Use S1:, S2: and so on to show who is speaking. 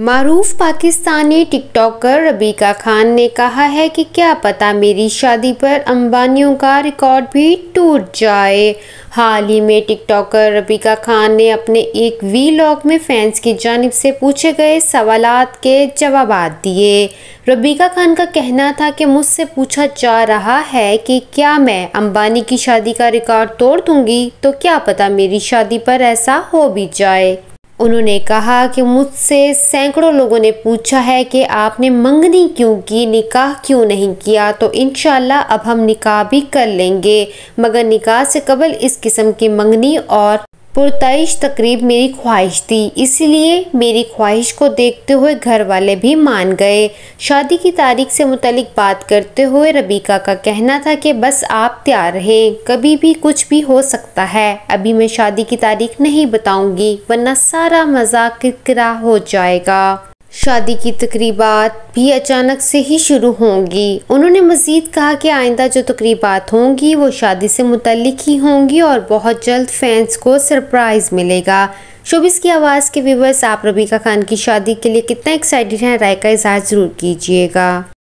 S1: मरूफ Pakistani TikToker Rabeeca Khan ने कहा है कि क्या पता मेरी शादी पर अंबानियों का रिकॉर्ड भी टूट जाए हाल ही में टिकटॉकर रबीका खान ने अपने एक वी में फैंस की जानब से पूछे गए सवाल के जवाब दिए रबीका खान का कहना था कि मुझसे पूछा जा रहा है कि क्या मैं अंबानी की शादी का रिकॉर्ड तोड़ दूंगी तो क्या पता मेरी शादी पर ऐसा हो भी जाए उन्होंने कहा कि मुझसे सैकड़ों लोगों ने पूछा है कि आपने मंगनी क्यों की निकाह क्यों नहीं किया तो इन अब हम निकाह भी कर लेंगे मगर निकाह से कबल इस किस्म की मंगनी और पुरतश तकरीब मेरी ख्वाहिश थी इसलिए मेरी ख्वाहिश को देखते हुए घर वाले भी मान गए शादी की तारीख से मुतलिक बात करते हुए रबीका का कहना था कि बस आप तैयार रहें कभी भी कुछ भी हो सकता है अभी मैं शादी की तारीख नहीं बताऊंगी वरना सारा मज़ा किरकिरा हो जाएगा शादी की तकरीबात भी अचानक से ही शुरू होंगी उन्होंने मज़ीद कहा कि आइंदा जो तकरीबात होंगी वो शादी से मुतलिक ही होंगी और बहुत जल्द फैंस को सरप्राइज़ मिलेगा शोबिस की आवाज़ के व्यूवर्स आप रबीका खान की शादी के लिए कितना एक्साइटेड हैं राय का इजहार ज़रूर कीजिएगा